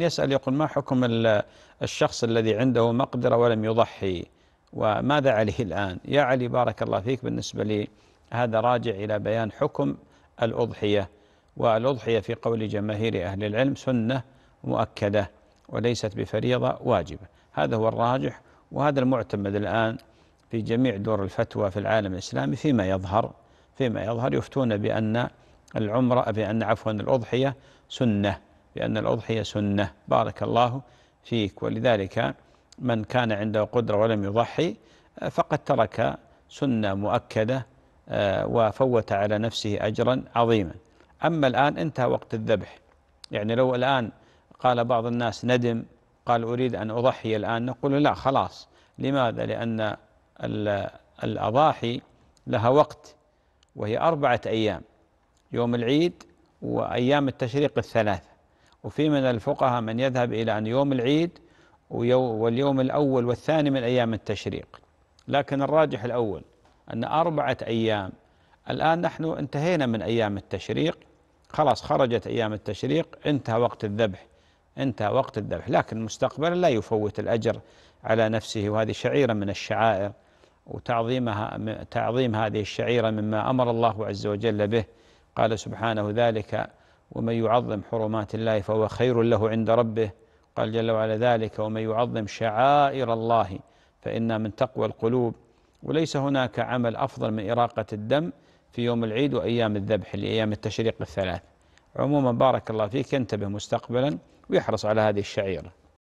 يسأل يقول ما حكم الشخص الذي عنده مقدرة ولم يضحي وماذا عليه الآن يا علي بارك الله فيك بالنسبة لي هذا راجع إلى بيان حكم الأضحية والأضحية في قول جماهير أهل العلم سنة مؤكدة وليست بفريضة واجبة هذا هو الراجح وهذا المعتمد الآن في جميع دور الفتوى في العالم الإسلامي فيما يظهر فيما يظهر يفتون بأن العمرة بأن عفوا الأضحية سنة بأن الأضحية سنة بارك الله فيك ولذلك من كان عنده قدرة ولم يضحي فقد ترك سنة مؤكدة آه، وفوت على نفسه أجرا عظيما أما الآن انتهى وقت الذبح يعني لو الآن قال بعض الناس ندم قال أريد أن أضحي الآن نقول لا خلاص لماذا؟ لأن الأضاحي لها وقت وهي أربعة أيام يوم العيد وأيام التشريق الثلاثة وفي من الفقهاء من يذهب إلى أن يوم العيد واليوم الأول والثاني من أيام التشريق لكن الراجح الأول أن أربعة أيام الآن نحن انتهينا من أيام التشريق خلاص خرجت أيام التشريق انتهى وقت الذبح انتهى وقت الذبح لكن مستقبلا لا يفوت الأجر على نفسه وهذه شعيرة من الشعائر وتعظيمها تعظيم هذه الشعيرة مما أمر الله عز وجل به قال سبحانه ذلك ومن يعظم حرمات الله فهو خير له عند ربه قال جل وعلا ذلك ومن يعظم شعائر الله فإن من تقوى القلوب وليس هناك عمل أفضل من إراقة الدم في يوم العيد وأيام الذبح لأيام التشريق الثلاث عموما بارك الله فيك ينتبه مستقبلا ويحرص على هذه الشعيرة